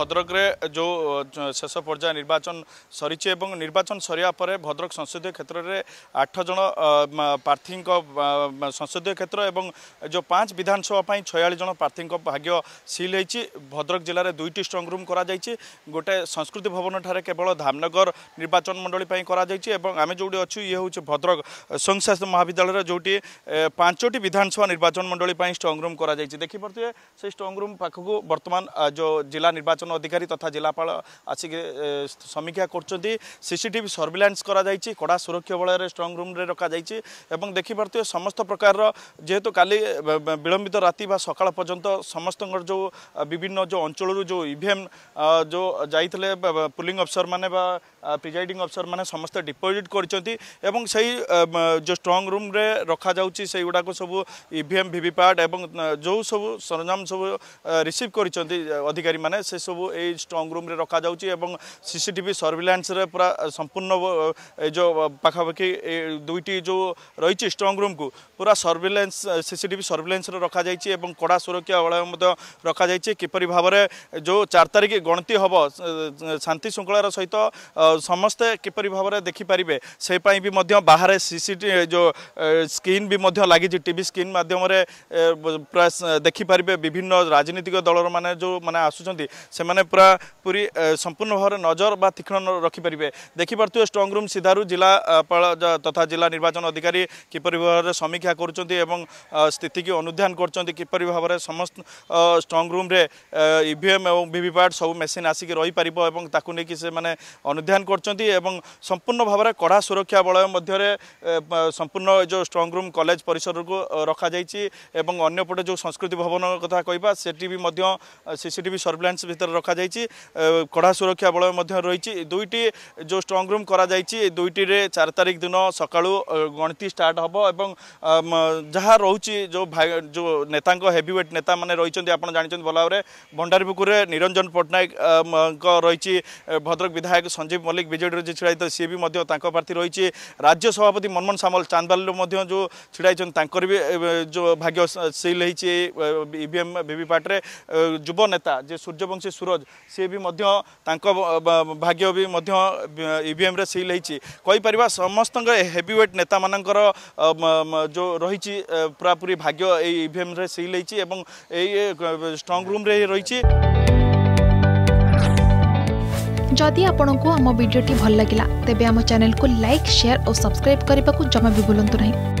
ভদ্রকরে যে শেষ পর্যায়ে নির্বাচন সরিছে এবং নির্বাচন সরিয়া পরে ভদ্রক সংসদীয় ক্ষেত্রে আঠ জন প্রার্থী সংসদীয় ক্ষেত্র এবং যে পাঁচ বিধানসভা পাই ছয়াশ জন প্রার্থী ভাগ্য সিল হয়েছি ভদ্রক জেলার দুইটি স্ট্রংরুম করা যাইছি গোটে সংস্কৃতি ভবন ঠারে কেবল ধামনগর নির্বাচন মন্ডলী করা যাইছি এবং আমি যেটি অছু ইয়ে হচ্ছে ভদ্রক স্বয়ংশাসিত মহাবিদ্যালয়ের যেটি পাঁচটি বিধানসভা নির্বাচন মন্ডলী পাই স্ট্রংরুম করা যাইছি দেখিপারে সেই স্ট্রংরুম পাখক বর্তমান যে জেলা নির্বাচন ନିର୍ବାଚନ ଅଧିକାରୀ ତଥା ଜିଲ୍ଲାପାଳ ଆସିକି ସମୀକ୍ଷା କରୁଛନ୍ତି ସିସିଟିଭି ସର୍ଭିଲାନ୍ସ କରାଯାଇଛି କଡ଼ା ସୁରକ୍ଷା ବଳୟରେ ଷ୍ଟ୍ରଙ୍ଗରୁମ୍ରେ ରଖାଯାଇଛି ଏବଂ ଦେଖିପାରୁଥିବେ ସମସ୍ତ ପ୍ରକାରର ଯେହେତୁ କାଲି ବିଳମ୍ବିତ ରାତି ବା ସକାଳ ପର୍ଯ୍ୟନ୍ତ ସମସ୍ତଙ୍କର ଯେଉଁ ବିଭିନ୍ନ ଯେଉଁ ଅଞ୍ଚଳରୁ ଯେଉଁ ଇଭିଏମ୍ ଯେଉଁ ଯାଇଥିଲେ ପୁଲିଂ ଅଫିସରମାନେ ବା ପ୍ରିଜାଇଡିଂ ଅଫିସରମାନେ ସମସ୍ତେ ଡିପୋଜିଟ୍ କରିଛନ୍ତି ଏବଂ ସେଇ ଯେଉଁ ଷ୍ଟ୍ରଙ୍ଗରୁମ୍ରେ ରଖାଯାଉଛି ସେଇଗୁଡ଼ାକ ସବୁ ଇଭିଏମ୍ ଭିଭିପାଟ୍ ଏବଂ ଯେଉଁ ସବୁ ସରଞ୍ଜାମ ସବୁ ରିସିଭ୍ କରିଛନ୍ତି ଅଧିକାରୀମାନେ ସେସବୁ ସବୁ ଏଇ ଷ୍ଟ୍ରଙ୍ଗ ରୁମ୍ରେ ରଖାଯାଉଛି ଏବଂ ସିସିଟିଭି ସର୍ଭିଲାନ୍ସରେ ପୁରା ସମ୍ପୂର୍ଣ୍ଣ ଯେଉଁ ପାଖାପାଖି ଦୁଇଟି ଯେଉଁ ରହିଛି ଷ୍ଟ୍ରଙ୍ଗ ରୁମ୍କୁ ପୁରା ସର୍ଭିଲାନ୍ସ ସିସିଟିଭି ସର୍ଭିଲାନ୍ସରେ ରଖାଯାଇଛି ଏବଂ କଡ଼ା ସୁରକ୍ଷା ଅବଳୟ ମଧ୍ୟ ରଖାଯାଇଛି କିପରି ଭାବରେ ଯେଉଁ ଚାରି ତାରିଖ ଗଣତି ହେବ ଶାନ୍ତି ଶୃଙ୍ଖଳାର ସହିତ ସମସ୍ତେ କିପରି ଭାବରେ ଦେଖିପାରିବେ ସେ ପାଇଁ ବି ମଧ୍ୟ ବାହାରେ ସିସିଟି ଯେଉଁ ସ୍କ୍ରିନ୍ ବି ମଧ୍ୟ ଲାଗିଛି ଟିଭି ସ୍କ୍ରିନ୍ ମାଧ୍ୟମରେ ପ୍ରାୟ ଦେଖିପାରିବେ ବିଭିନ୍ନ ରାଜନୈତିକ ଦଳର ମାନେ ଯେଉଁମାନେ ଆସୁଛନ୍ତି ସେମାନେ ପୁରା ପୁରୀ ସମ୍ପୂର୍ଣ୍ଣ ଭାବରେ ନଜର ବା ତୀକ୍ଷ୍ଣ ରଖିପାରିବେ ଦେଖିପାରୁଥିବେ ଷ୍ଟ୍ରଙ୍ଗରୁମ୍ ସିଧାରୁ ଜିଲ୍ଲାପାଳ ତଥା ଜିଲ୍ଲା ନିର୍ବାଚନ ଅଧିକାରୀ କିପରି ଭାବରେ ସମୀକ୍ଷା କରୁଛନ୍ତି ଏବଂ ସ୍ଥିତିକୁ ଅନୁଧ୍ୟାନ କରୁଛନ୍ତି କିପରି ଭାବରେ ସମସ୍ତ ଷ୍ଟ୍ରଙ୍ଗରୁମ୍ରେ ଇଭିଏମ୍ e ଏବଂ ଭିଭିପାଟ୍ ସବୁ ମେସିନ୍ ଆସିକି ରହିପାରିବ ଏବଂ ତାକୁ ନେଇକି ସେମାନେ ଅନୁଧ୍ୟାନ କରୁଛନ୍ତି ଏବଂ ସମ୍ପୂର୍ଣ୍ଣ ଭାବରେ କଡ଼ା ସୁରକ୍ଷା ବଳୟ ମଧ୍ୟରେ ସମ୍ପୂର୍ଣ୍ଣ ଯେଉଁ ଷ୍ଟ୍ରଙ୍ଗରୁମ୍ କଲେଜ ପରିସରକୁ ରଖାଯାଇଛି ଏବଂ ଅନ୍ୟପଟେ ଯେଉଁ ସଂସ୍କୃତି ଭବନ କଥା କହିବା ସେଠି ବି ମଧ୍ୟ ସିସିଟିଭି ସର୍ଭିଲାନ୍ସ ଭିତରେ ରଖାଯାଇଛି କଡ଼ା ସୁରକ୍ଷା ବଳୟ ମଧ୍ୟ ରହିଛି ଦୁଇଟି ଯେଉଁ ଷ୍ଟ୍ରଙ୍ଗ ରୁମ୍ କରାଯାଇଛି ଏ ଦୁଇଟିରେ ଚାରି ତାରିଖ ଦିନ ସକାଳୁ ଗଣତି ଷ୍ଟାର୍ଟ ହେବ ଏବଂ ଯାହା ରହୁଛି ଯେଉଁ ଯେଉଁ ନେତାଙ୍କ ହେଭିୱେଟ୍ ନେତାମାନେ ରହିଛନ୍ତି ଆପଣ ଜାଣିଛନ୍ତି ଭଲ ଭାବରେ ଭଣ୍ଡାରୀପୁକୁରରେ ନିରଞ୍ଜନ ପଟ୍ଟନାୟକଙ୍କ ରହିଛି ଭଦ୍ରକ ବିଧାୟକ ସଞ୍ଜୀବ ମଲ୍ଲିକ ବିଜେଡ଼ିରୁ ଯିଏ ଛିଡ଼ା ହେଇଥିଲେ ସିଏ ବି ମଧ୍ୟ ତାଙ୍କ ପ୍ରାର୍ଥୀ ରହିଛି ରାଜ୍ୟ ସଭାପତି ମନମୋହନ ସାମଲ ଚାନ୍ଦବାଲିରୁ ମଧ୍ୟ ଯେଉଁ ଛିଡ଼ା ହେଇଛନ୍ତି ତାଙ୍କର ବି ଯେଉଁ ଭାଗ୍ୟ ସିଲ୍ ହେଇଛି ଇଭିଏମ୍ ଭିଭିପାଟ୍ରେ ଯୁବ ନେତା ଯେ ସୂର୍ଯ୍ୟବଂଶୀ सूरज सी भी भाग्य भी इम सिल होती समस्त वेट नेता मान जो रही पूरा पूरी भाग्य इम सिल होती स्ट्रंग रूम रही जदि आपण को आम भिडी भल लगा तेब चेल को लाइक सेयार और सब्सक्राइब करने को जमा भी बुलां नहीं